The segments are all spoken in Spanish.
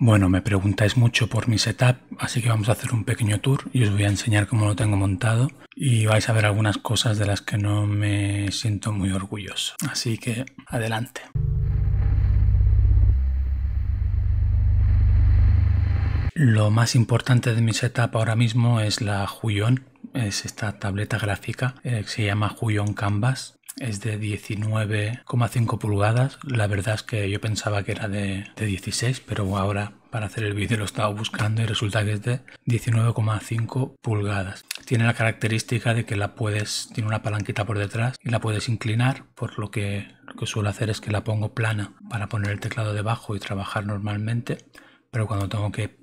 Bueno, me preguntáis mucho por mi setup, así que vamos a hacer un pequeño tour y os voy a enseñar cómo lo tengo montado y vais a ver algunas cosas de las que no me siento muy orgulloso. Así que adelante. Lo más importante de mi setup ahora mismo es la Huion, es esta tableta gráfica que eh, se llama Huion Canvas. Es de 19,5 pulgadas. La verdad es que yo pensaba que era de, de 16, pero ahora para hacer el vídeo lo estaba buscando y resulta que es de 19,5 pulgadas. Tiene la característica de que la puedes, tiene una palanquita por detrás y la puedes inclinar, por lo que lo que suelo hacer es que la pongo plana para poner el teclado debajo y trabajar normalmente, pero cuando tengo que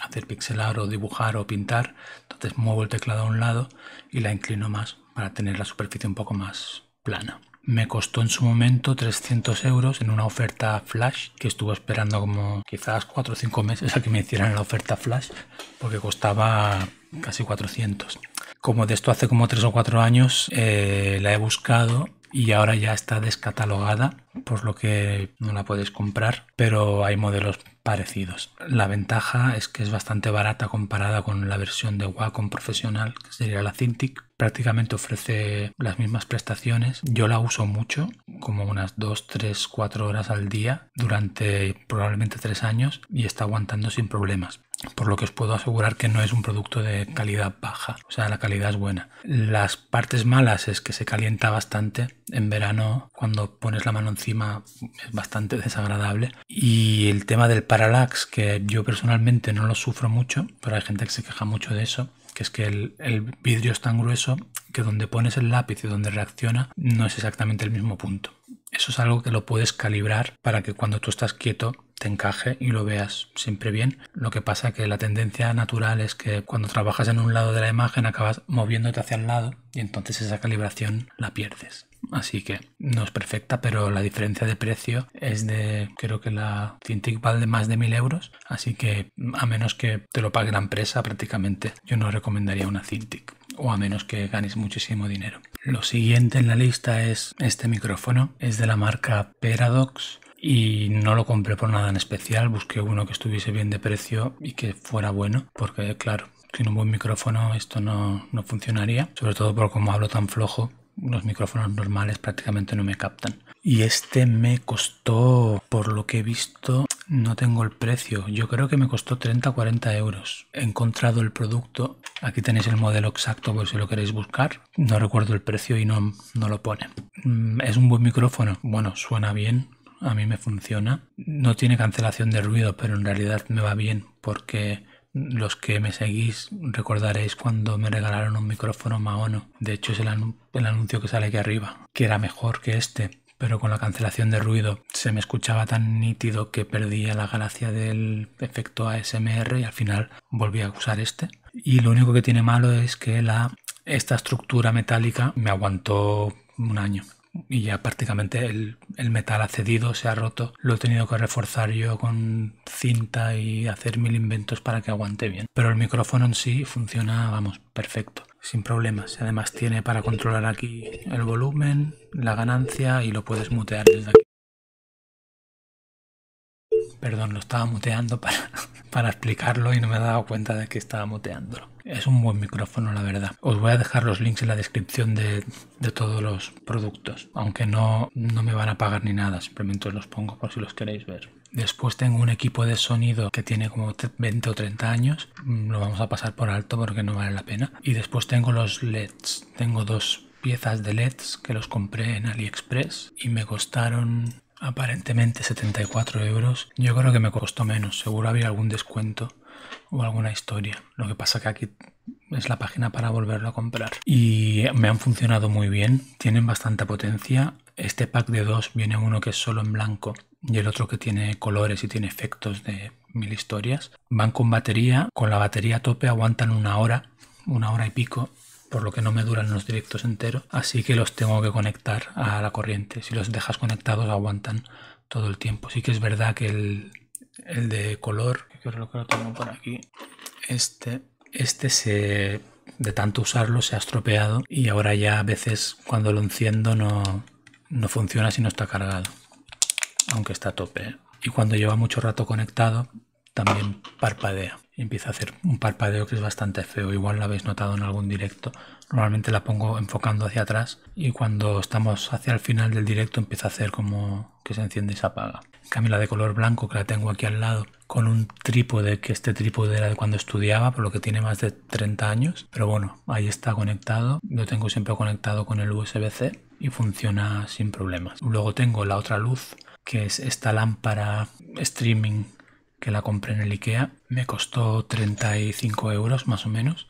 hacer pixelar o dibujar o pintar, entonces muevo el teclado a un lado y la inclino más para tener la superficie un poco más plana. Me costó en su momento 300 euros en una oferta flash que estuvo esperando como quizás 4 o 5 meses a que me hicieran la oferta flash porque costaba casi 400. Como de esto hace como 3 o 4 años eh, la he buscado y ahora ya está descatalogada por lo que no la puedes comprar pero hay modelos la ventaja es que es bastante barata comparada con la versión de Wacom profesional, que sería la Cintiq. Prácticamente ofrece las mismas prestaciones. Yo la uso mucho, como unas 2, 3, 4 horas al día durante probablemente 3 años y está aguantando sin problemas por lo que os puedo asegurar que no es un producto de calidad baja, o sea, la calidad es buena. Las partes malas es que se calienta bastante, en verano cuando pones la mano encima es bastante desagradable y el tema del parallax que yo personalmente no lo sufro mucho, pero hay gente que se queja mucho de eso, que es que el, el vidrio es tan grueso donde pones el lápiz y donde reacciona no es exactamente el mismo punto. Eso es algo que lo puedes calibrar para que cuando tú estás quieto te encaje y lo veas siempre bien. Lo que pasa que la tendencia natural es que cuando trabajas en un lado de la imagen acabas moviéndote hacia el lado y entonces esa calibración la pierdes. Así que no es perfecta, pero la diferencia de precio es de, creo que la Cintiq vale más de 1000 euros. Así que a menos que te lo pague la empresa prácticamente, yo no recomendaría una Cintiq o a menos que ganes muchísimo dinero. Lo siguiente en la lista es este micrófono, es de la marca Peradox y no lo compré por nada en especial, busqué uno que estuviese bien de precio y que fuera bueno, porque claro, sin un buen micrófono esto no, no funcionaría, sobre todo por como hablo tan flojo los micrófonos normales prácticamente no me captan. Y este me costó, por lo que he visto, no tengo el precio. Yo creo que me costó 30-40 euros. He encontrado el producto. Aquí tenéis el modelo exacto por si lo queréis buscar. No recuerdo el precio y no, no lo pone. Mm, es un buen micrófono. Bueno, suena bien. A mí me funciona. No tiene cancelación de ruido, pero en realidad me va bien porque los que me seguís recordaréis cuando me regalaron un micrófono Maono. De hecho es el, anuncio que sale aquí arriba, que era mejor que este, pero con la cancelación de ruido se me escuchaba tan nítido que perdía la gracia del efecto ASMR y al final volví a usar este. Y lo único que tiene malo es que esta estructura metálica me aguantó un año y ya prácticamente el, metal ha cedido, se ha roto. Lo he tenido que reforzar yo con cinta y hacer mil inventos para que aguante bien. Pero el micrófono en sí funciona, vamos, perfecto, sin problemas. Además tiene para controlar aquí el volumen, la ganancia y lo puedes mutear desde aquí. Perdón, lo estaba muteando para, para explicarlo y no me he dado cuenta de que estaba muteándolo. Es un buen micrófono, la verdad. Os voy a dejar los links en la descripción de, todos los productos, aunque no, no me van a pagar ni nada, simplemente os los pongo por si los queréis ver. Después tengo un equipo de sonido que tiene como 20 o 30 años, mm, lo vamos a pasar por alto porque no vale la pena. Y después tengo los LEDs, tengo dos piezas de LEDs que los compré en AliExpress y me costaron aparentemente 74 euros. Yo creo que me costó menos. Seguro había algún descuento o alguna historia. Lo que pasa que aquí es la página para volverlo a comprar. Y me han funcionado muy bien. Tienen bastante potencia. Este pack de dos viene uno que es solo en blanco y el otro que tiene colores y tiene efectos de mil historias. Van con batería. Con la batería a tope aguantan una hora, una hora y pico por lo que no me duran los directos enteros, así que los tengo que conectar a la corriente. Si los dejas conectados aguantan todo el tiempo. Sí que es verdad que el, de color, que creo que lo tengo por aquí, este, este se, de tanto usarlo se ha estropeado y ahora ya a veces cuando lo enciendo no, no funciona si no está cargado, aunque está a tope. Y cuando lleva mucho rato conectado también parpadea empieza a hacer un parpadeo que es bastante feo, igual lo habéis notado en algún directo. Normalmente la pongo enfocando hacia atrás y cuando estamos hacia el final del directo empieza a hacer como que se enciende y se apaga. En cambio la de color blanco que la tengo aquí al lado con un trípode, que este trípode era de cuando estudiaba, por lo que tiene más de 30 años, pero bueno, ahí está conectado, lo tengo siempre conectado con el USB-C y funciona sin problemas. Luego tengo la otra luz que es esta lámpara streaming que la compré en el IKEA. Me costó 35 euros más o menos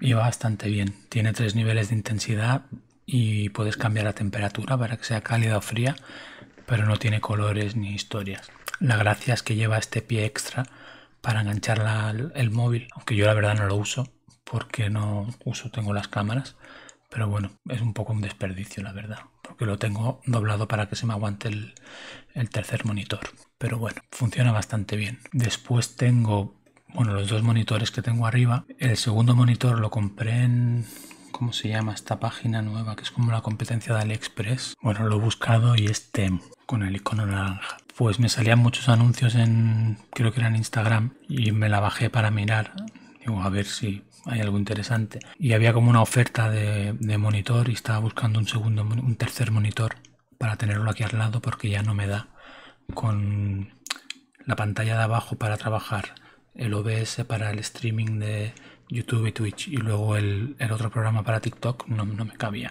y va bastante bien. Tiene tres niveles de intensidad y puedes cambiar la temperatura para que sea cálida o fría, pero no tiene colores ni historias. La gracia es que lleva este pie extra para enganchar el móvil, aunque yo la verdad no lo uso porque no uso, tengo las cámaras, pero bueno, es un poco un desperdicio la verdad porque lo tengo doblado para que se me aguante el, tercer monitor. Pero bueno, funciona bastante bien. Después tengo, bueno, los dos monitores que tengo arriba. El segundo monitor lo compré en ¿cómo se llama esta página nueva? Que es como la competencia de AliExpress. Bueno, lo he buscado y es TEM, con el icono naranja. Pues me salían muchos anuncios en, creo que era en Instagram, y me la bajé para mirar a ver si hay algo interesante. Y había como una oferta de, monitor y estaba buscando un segundo, un tercer monitor para tenerlo aquí al lado porque ya no me da con la pantalla de abajo para trabajar, el OBS para el streaming de YouTube y Twitch y luego el, otro programa para TikTok no, me cabía.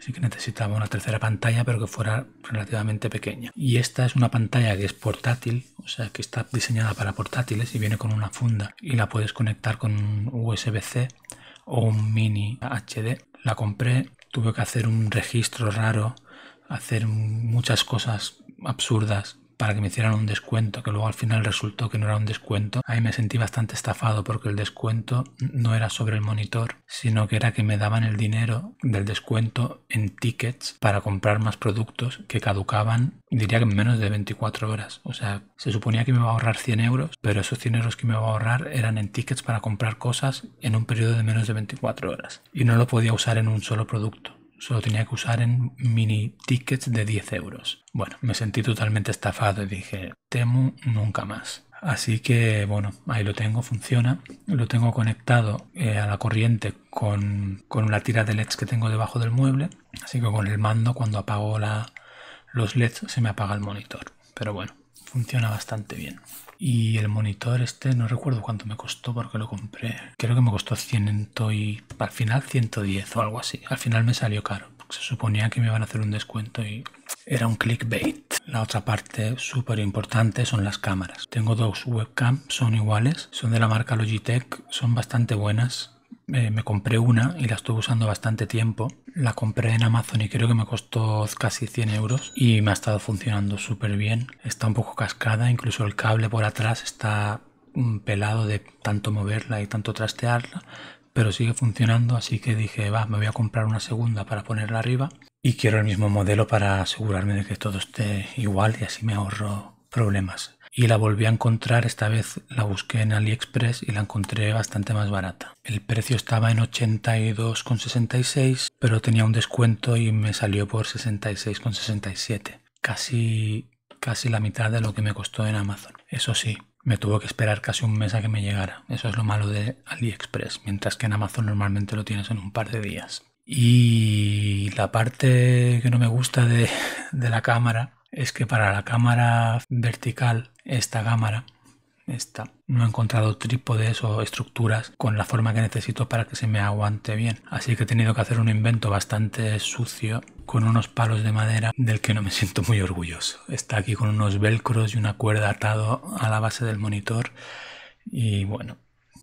Así que necesitaba una tercera pantalla, pero que fuera relativamente pequeña. Y esta es una pantalla que es portátil, o sea que está diseñada para portátiles y viene con una funda y la puedes conectar con un USB-C o un mini HD. La compré, tuve que hacer un registro raro, hacer muchas cosas absurdas para que me hicieran un descuento, que luego al final resultó que no era un descuento. Ahí me sentí bastante estafado porque el descuento no era sobre el monitor, sino que era que me daban el dinero del descuento en tickets para comprar más productos que caducaban, diría que en menos de 24 horas. O sea, se suponía que me iba a ahorrar 100 euros, pero esos 100 euros que me iba a ahorrar eran en tickets para comprar cosas en un periodo de menos de 24 horas. Y no lo podía usar en un solo producto solo tenía que usar en mini tickets de 10 euros. Bueno, me sentí totalmente estafado y dije, temo nunca más. Así que bueno, ahí lo tengo, funciona. Lo tengo conectado eh, a la corriente con, con, una tira de LEDs que tengo debajo del mueble. Así que con el mando, cuando apago la, los LEDs, se me apaga el monitor. Pero bueno, funciona bastante bien. Y el monitor este, no recuerdo cuánto me costó porque lo compré. Creo que me costó 100 y al final 110 o algo así. Al final me salió caro. se suponía que me iban a hacer un descuento y era un clickbait. La otra parte súper importante son las cámaras. Tengo dos webcams son iguales, son de la marca Logitech, son bastante buenas. Eh, me compré una y la estuve usando bastante tiempo. La compré en Amazon y creo que me costó casi 100 euros y me ha estado funcionando súper bien. Está un poco cascada, incluso el cable por atrás está mm, pelado de tanto moverla y tanto trastearla, pero sigue funcionando, así que dije, va, me voy a comprar una segunda para ponerla arriba y quiero el mismo modelo para asegurarme de que todo esté igual y así me ahorro problemas y la volví a encontrar, esta vez la busqué en AliExpress y la encontré bastante más barata. El precio estaba en 82,66, pero tenía un descuento y me salió por 66,67, casi casi la mitad de lo que me costó en Amazon. Eso sí, me tuvo que esperar casi un mes a que me llegara. Eso es lo malo de AliExpress, mientras que en Amazon normalmente lo tienes en un par de días. Y la parte que no me gusta de, de la cámara es que para la cámara vertical esta cámara. Esta. No he encontrado trípodes o estructuras con la forma que necesito para que se me aguante bien. Así que he tenido que hacer un invento bastante sucio con unos palos de madera del que no me siento muy orgulloso. Está aquí con unos velcros y una cuerda atado a la base del monitor. Y bueno,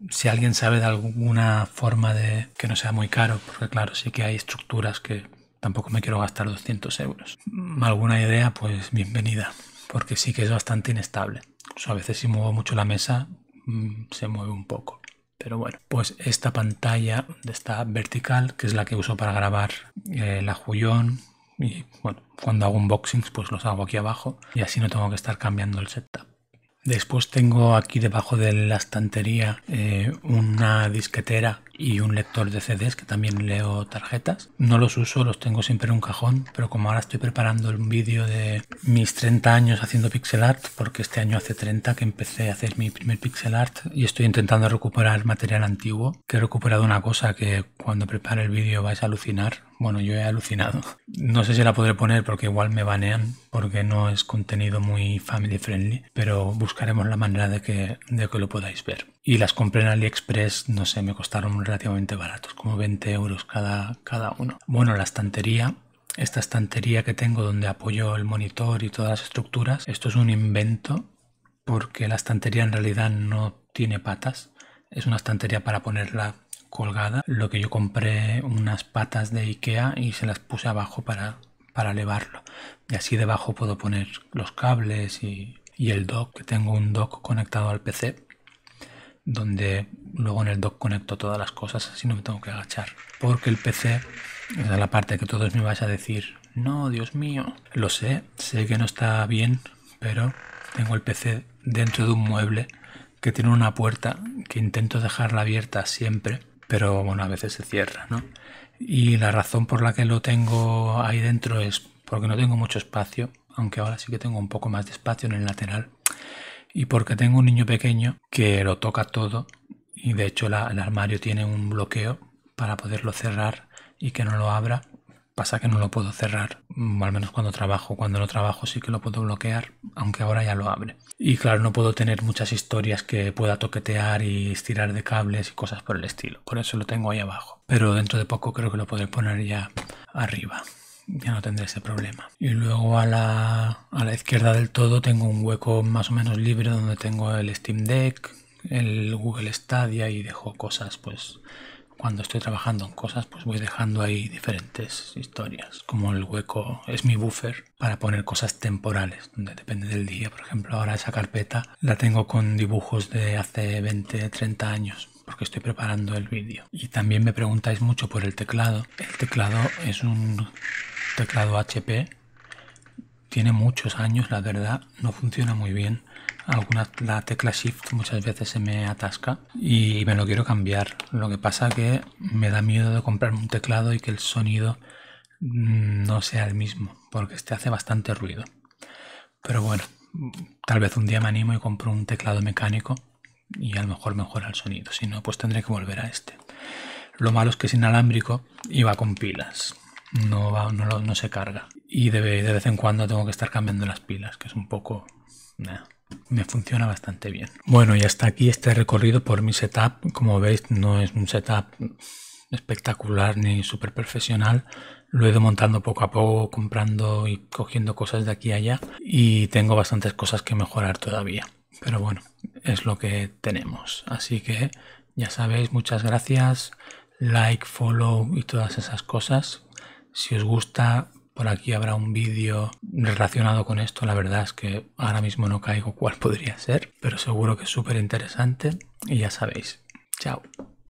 si alguien sabe de alguna forma de que no sea muy caro, porque claro, sí que hay estructuras que tampoco me quiero gastar 200 euros. ¿Alguna idea? Pues bienvenida porque sí que es bastante inestable. a veces si muevo mucho la mesa mm, se mueve un poco. Pero bueno, pues esta pantalla de esta vertical, que es la que uso para grabar eh, la ajullón. Y bueno, cuando hago unboxings, pues los hago aquí abajo y así no tengo que estar cambiando el setup. Después tengo aquí debajo de la estantería eh, una disquetera y un lector de CDs que también leo tarjetas. No los uso, los tengo siempre en un cajón, pero como ahora estoy preparando un vídeo de mis 30 años haciendo pixel art, porque este año hace 30 que empecé a hacer mi primer pixel art y estoy intentando recuperar material antiguo, que he recuperado una cosa que cuando prepare el vídeo vais a alucinar. Bueno, yo he alucinado. No sé si la podré poner porque igual me banean, porque no es contenido muy family friendly, pero buscaremos la manera de que, de que lo podáis ver y las compré en AliExpress, no sé, me costaron relativamente baratos, como 20 euros cada, cada uno. Bueno, la estantería, esta estantería que tengo donde apoyo el monitor y todas las estructuras, esto es un invento porque la estantería en realidad no tiene patas, es una estantería para ponerla colgada. Lo que yo compré unas patas de Ikea y se las puse abajo para, para elevarlo. Y así debajo puedo poner los cables y, y el dock, que tengo un dock conectado al PC donde luego en el dock conecto todas las cosas, así no me tengo que agachar. Porque el PC, es la parte que todos me vais a decir, no, Dios mío, lo sé, sé que no está bien, pero tengo el PC dentro de un mueble que tiene una puerta que intento dejarla abierta siempre, pero bueno, a veces se cierra, ¿no? Y la razón por la que lo tengo ahí dentro es porque no tengo mucho espacio, aunque ahora sí que tengo un poco más de espacio en el lateral y porque tengo un niño pequeño que lo toca todo y de hecho el armario tiene un bloqueo para poderlo cerrar y que no lo abra. Pasa que no lo puedo cerrar, mm, al menos cuando trabajo. Cuando no trabajo sí que lo puedo bloquear, aunque ahora ya lo abre. Y claro, no puedo tener muchas historias que pueda toquetear y estirar de cables y cosas por el estilo. Por eso lo tengo ahí abajo. Pero dentro de poco creo que lo podré poner ya arriba ya no tendré ese problema. Y luego a la, a la izquierda del todo tengo un hueco más o menos libre donde tengo el Steam Deck, el Google Stadia y dejo cosas pues cuando estoy trabajando en cosas, pues voy dejando ahí diferentes historias, como el hueco es mi buffer para poner cosas temporales, donde depende del día. Por ejemplo, ahora esa carpeta la tengo con dibujos de hace 20, 30 años, porque estoy preparando el vídeo. Y también me preguntáis mucho por el teclado. El teclado es un teclado HP. Tiene muchos años, la verdad, no funciona muy bien. Alguna, la tecla Shift muchas veces se me atasca y me lo quiero cambiar. Lo que pasa que me da miedo de comprarme un teclado y que el sonido mm, no sea el mismo, porque este hace bastante ruido. Pero bueno, tal vez un día me animo y compro un teclado mecánico y a lo mejor mejora el sonido. Si no, pues tendré que volver a este. Lo malo es que es inalámbrico y va con pilas no, no, se carga. Y de, vez en cuando tengo que estar cambiando las pilas, que es un poco... me funciona bastante bien. Bueno, y hasta aquí este recorrido por mi setup. Como veis, no es un setup espectacular ni súper profesional. Lo he ido montando poco a poco, comprando y cogiendo cosas de aquí a allá. Y tengo bastantes cosas que mejorar todavía. Pero bueno, es lo que tenemos. Así que ya sabéis, muchas gracias. Like, follow y todas esas cosas si os gusta, por aquí habrá un vídeo relacionado con esto. La verdad es que ahora mismo no caigo cuál podría ser, pero seguro que es súper interesante. Y ya sabéis. Chao.